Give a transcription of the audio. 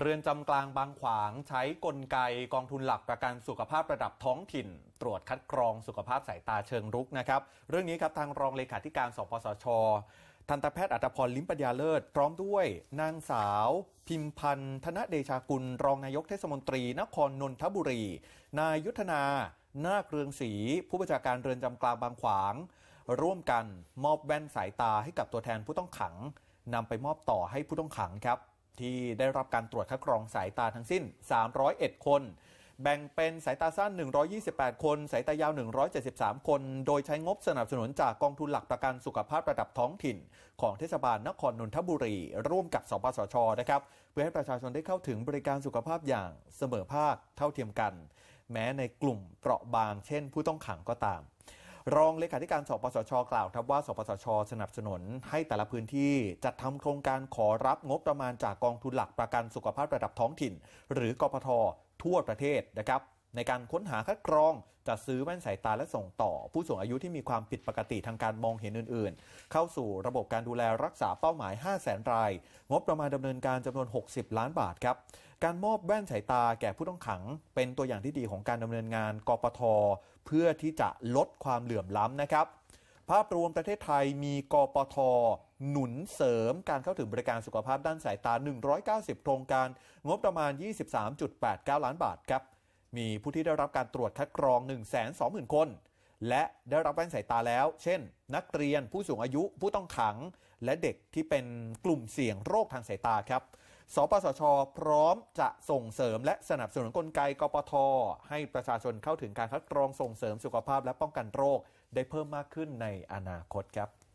เรือนจำกลางบางขวาง ใช้กลไกกองทุนหลักประกันสุขภาพระดับท้องถิ่น ตรวจคัดกรองสุขภาพสายตาเชิงรุกนะครับ เรื่องนี้ครับทางรองเลขาธิการสปสชทันตแพทย์อัตพรลิมปัญญาเลิศพร้อมด้วย นางสาว พิมพันธ์ธนเดชากุล รองนายกเทศมนตรี นครนนทบุรี นายยุทธนา นาคเรืองศรีผู้บัญชาการเรือนจำกลางบางขวาง ร่วมกันมอบแว่นสายตาให้กับตัวแทนผู้ต้องขังนำไปมอบต่อให้ผู้ต้องขังครับที่ได้รับการตรวจคัดกรองสายตาทั้งสิ้น 301 คน แบ่งเป็นสายตาสั้น 128 คน สายตายาว 173 คน โดยใช้งบสนับสนุนจากกองทุนหลักประกันสุขภาพระดับท้องถิ่น ของเทศบาลนครนนทบุรี ร่วมกับสปสชนะครับ เพื่อให้ประชาชนได้เข้าถึงบริการสุขภาพอย่างเสมอภาคเท่าเทียมกัน แม้ในกลุ่มเปราะบาง เช่น ผู้ต้องขังก็ตามรองเลขาธิการสปสชกล่าวครับว่าสปสชสนับสนุนให้แต่ละพื้นที่จัดทำโครงการขอรับงบประมาณจากกองทุนหลักประกันสุขภาพระดับท้องถิ่น หรือกพท ทั่วประเทศนะครับในการค้นหาคัดกรองจัดซื้อแว่นสายตาและส่งต่อ ผู้สูงอายุที่มีความผิดปกติทางการมองเห็นอื่นๆ เข้าสู่ระบบการดูแลรักษาเป้าหมาย 5 0 0 0 0 0 ราย งบประมาณดำเนินการจำนวน 60 ล้านบาทครับ การมอบแว่นสายตาแก่ผู้ต้องขัง เป็นตัวอย่างที่ดีของการดำเนินงานกปทเพื่อที่จะลดความเหลื่อมล้ำนะครับ ภาพรวมประเทศไทยมีกปทหนุนเสริมการเข้าถึงบริการสุขภาพด้านสายตา 190โครงการ งบประมาณ 23.89 ล้านบาทครับมีผู้ที่ได้รับการตรวจคัดกรอง 1 2 0 0 0 0 คน และได้รับแว่นสายตาแล้ว เช่นนักเรียนผู้สูงอายุผู้ต้องขัง และเด็กที่เป็นกลุ่มเสี่ยงโรคทางสายตาครับ สปสชพร้อมจะส่งเสริมและสนับสนุนนกลไกกปทให้ประชาชนเข้าถึงการคัดกรองส่งเสริมสุขภาพและป้องกันโรคได้เพิ่มมากขึ้นในอนาคตครับ